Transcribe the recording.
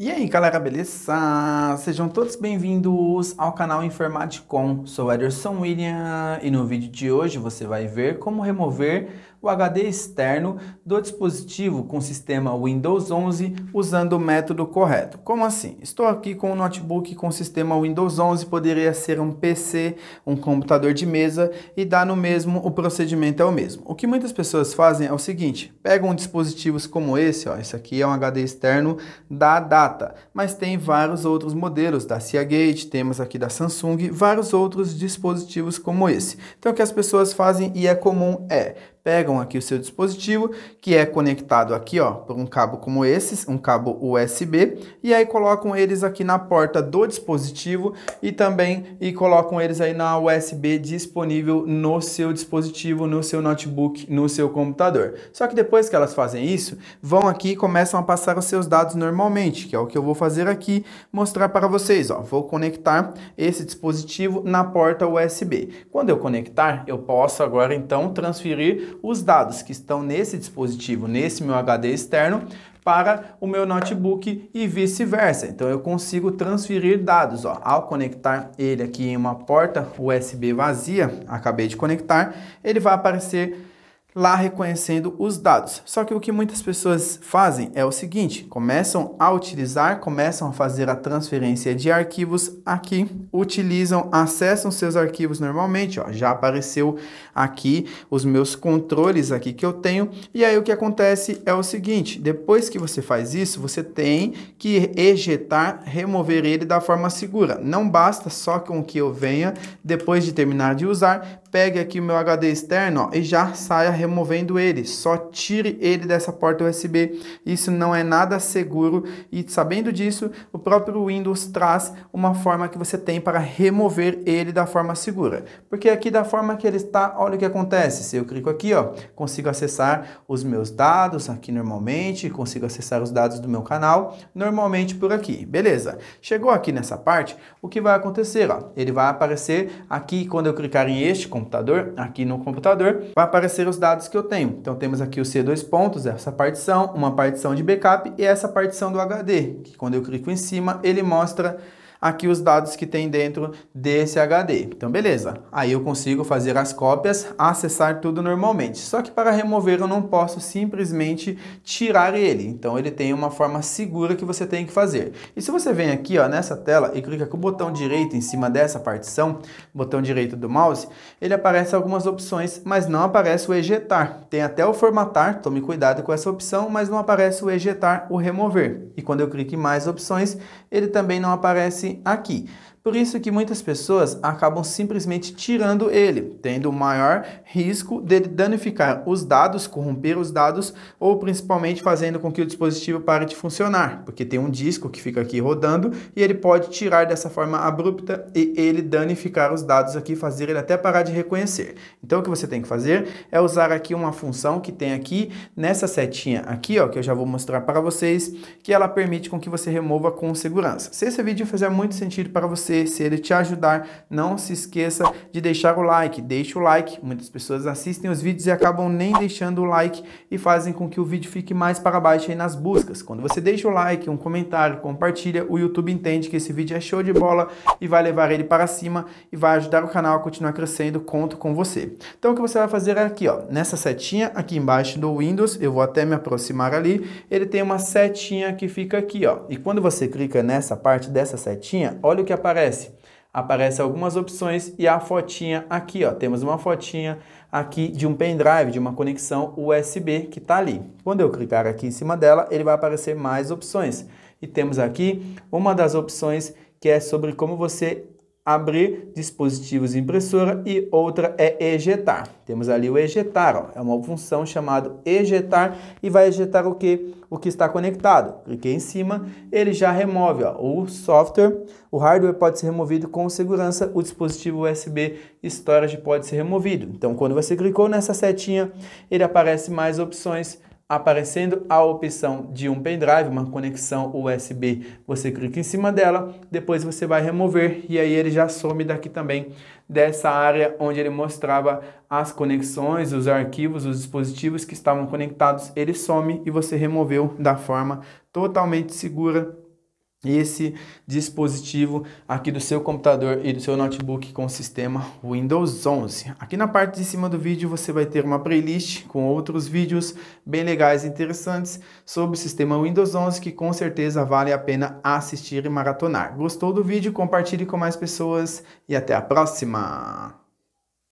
E aí galera, beleza? Sejam todos bem-vindos ao canal Informaticom. Sou Ederson William e no vídeo de hoje você vai ver como remover o HD externo do dispositivo com sistema Windows 11 usando o método correto. Como assim? Estou aqui com um notebook com sistema Windows 11, poderia ser um PC, um computador de mesa e dá no mesmo, o procedimento é o mesmo. O que muitas pessoas fazem é o seguinte, pegam dispositivos como esse, ó, esse aqui é um HD externo da Data, mas tem vários outros modelos da Seagate, temos aqui da Samsung, vários outros dispositivos como esse. Então o que as pessoas fazem e é comum é pegam aqui o seu dispositivo, que é conectado aqui ó, por um cabo como esse, um cabo USB, e aí colocam eles aqui na porta do dispositivo e também e colocam eles aí na USB disponível no seu dispositivo, no seu notebook, no seu computador. Só que depois que elas fazem isso, vão aqui e começam a passar os seus dados normalmente, que é o que eu vou fazer aqui, mostrar para vocês. Ó. Vou conectar esse dispositivo na porta USB. Quando eu conectar, eu posso agora então transferir os dados que estão nesse dispositivo, nesse meu HD externo, para o meu notebook e vice-versa. Então eu consigo transferir dados, ó. Ao conectar ele aqui em uma porta USB vazia, acabei de conectar, ele vai aparecer lá reconhecendo os dados. Só que o que muitas pessoas fazem é o seguinte: começam a utilizar, começam a fazer a transferência de arquivos aqui, utilizam, acessam seus arquivos normalmente. Ó, já apareceu aqui os meus controles aqui que eu tenho. E aí o que acontece é o seguinte: depois que você faz isso, você tem que ejetar, remover ele da forma segura. Não basta só com que eu venha depois de terminar de usar pegue aqui o meu HD externo ó, e já saia removendo ele. Só tire ele dessa porta USB. Isso não é nada seguro e sabendo disso, o próprio Windows traz uma forma que você tem para remover ele da forma segura. Porque aqui da forma que ele está, olha o que acontece. Se eu clico aqui, ó, consigo acessar os meus dados aqui normalmente, consigo acessar os dados do meu canal normalmente por aqui. Beleza. Chegou aqui nessa parte, o que vai acontecer? Ó, ele vai aparecer aqui quando eu clicar em este computador, aqui no computador, vai aparecer os dados que eu tenho. Então temos aqui o C 2 pontos, essa partição, uma partição de backup e essa partição do HD, que quando eu clico em cima, ele mostra aqui os dados que tem dentro desse HD. Então, beleza. Aí eu consigo fazer as cópias, acessar tudo normalmente. Só que para remover eu não posso simplesmente tirar ele. Então, ele tem uma forma segura que você tem que fazer. E se você vem aqui ó, nessa tela e clica com o botão direito em cima dessa partição, botão direito do mouse, ele aparece algumas opções, mas não aparece o ejetar. Tem até o formatar, tome cuidado com essa opção, mas não aparece o ejetar, o remover. E quando eu clico em mais opções, ele também não aparece aqui. Por isso que muitas pessoas acabam simplesmente tirando ele, tendo maior risco de danificar os dados, corromper os dados ou principalmente fazendo com que o dispositivo pare de funcionar, porque tem um disco que fica aqui rodando e ele pode tirar dessa forma abrupta e ele danificar os dados aqui, fazer ele até parar de reconhecer. Então o que você tem que fazer é usar aqui uma função que tem aqui nessa setinha aqui, ó, que eu já vou mostrar para vocês, que ela permite com que você remova com segurança. Se esse vídeo fizer muito sentido para você, se ele te ajudar, não se esqueça de deixar o like. Deixa o like. Muitas pessoas assistem os vídeos e acabam nem deixando o like e fazem com que o vídeo fique mais para baixo aí nas buscas. Quando você deixa o like, um comentário, compartilha, o YouTube entende que esse vídeo é show de bola e vai levar ele para cima e vai ajudar o canal a continuar crescendo. Conto com você. Então o que você vai fazer é aqui, ó, nessa setinha aqui embaixo do Windows, eu vou até me aproximar ali, ele tem uma setinha que fica aqui, ó. E quando você clica nessa parte dessa setinha, setinha, olha o que aparece. Aparece algumas opções e a fotinha aqui, ó. Temos uma fotinha aqui de um pendrive, de uma conexão USB que está ali. Quando eu clicar aqui em cima dela, ele vai aparecer mais opções. E temos aqui uma das opções que é sobre como você abrir, dispositivos impressora e outra é ejetar. Temos ali o ejetar, ó, é uma função chamada ejetar e vai ejetar o que? O que está conectado. Cliquei em cima, ele já remove ó, o software, o hardware pode ser removido com segurança, o dispositivo USB storage pode ser removido. Então quando você clicou nessa setinha, ele aparece mais opções aparecendo a opção de um pendrive, uma conexão USB, você clica em cima dela, depois você vai remover e aí ele já some daqui também dessa área onde ele mostrava as conexões, os arquivos, os dispositivos que estavam conectados, ele some e você removeu da forma totalmente segura esse dispositivo aqui do seu computador e do seu notebook com o sistema Windows 11. Aqui na parte de cima do vídeo você vai ter uma playlist com outros vídeos bem legais e interessantes sobre o sistema Windows 11 que com certeza vale a pena assistir e maratonar. Gostou do vídeo? Compartilhe com mais pessoas e até a próxima!